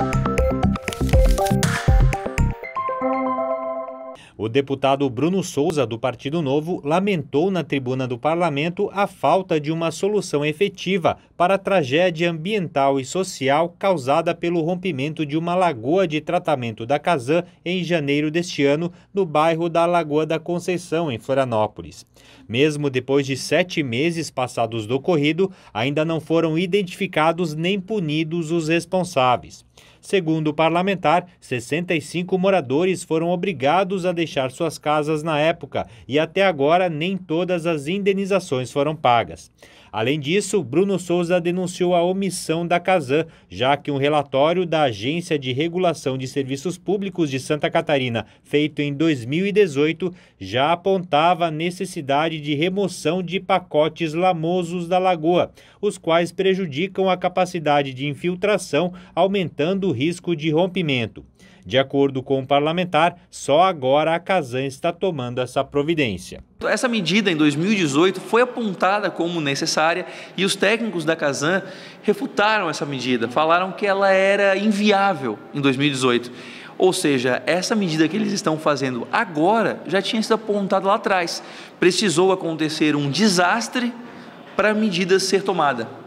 Bye. O deputado Bruno Souza, do Partido Novo, lamentou na tribuna do parlamento a falta de uma solução efetiva para a tragédia ambiental e social causada pelo rompimento de uma lagoa de tratamento da Casan em janeiro deste ano, no bairro da Lagoa da Conceição, em Florianópolis. Mesmo depois de sete meses passados do ocorrido, ainda não foram identificados nem punidos os responsáveis. Segundo o parlamentar, 65 moradores foram obrigados a deixar suas casas na época e até agora nem todas as indenizações foram pagas. Além disso, Bruno Souza denunciou a omissão da Casan, já que um relatório da Agência de Regulação de Serviços Públicos de Santa Catarina, feito em 2018, já apontava a necessidade de remoção de pacotes lamosos da lagoa, os quais prejudicam a capacidade de infiltração, aumentando o risco de rompimento. De acordo com o parlamentar, só agora a Casan está tomando essa providência. Essa medida em 2018 foi apontada como necessária e os técnicos da Casan refutaram essa medida, falaram que ela era inviável em 2018. Ou seja, essa medida que eles estão fazendo agora já tinha sido apontada lá atrás. Precisou acontecer um desastre para a medida ser tomada.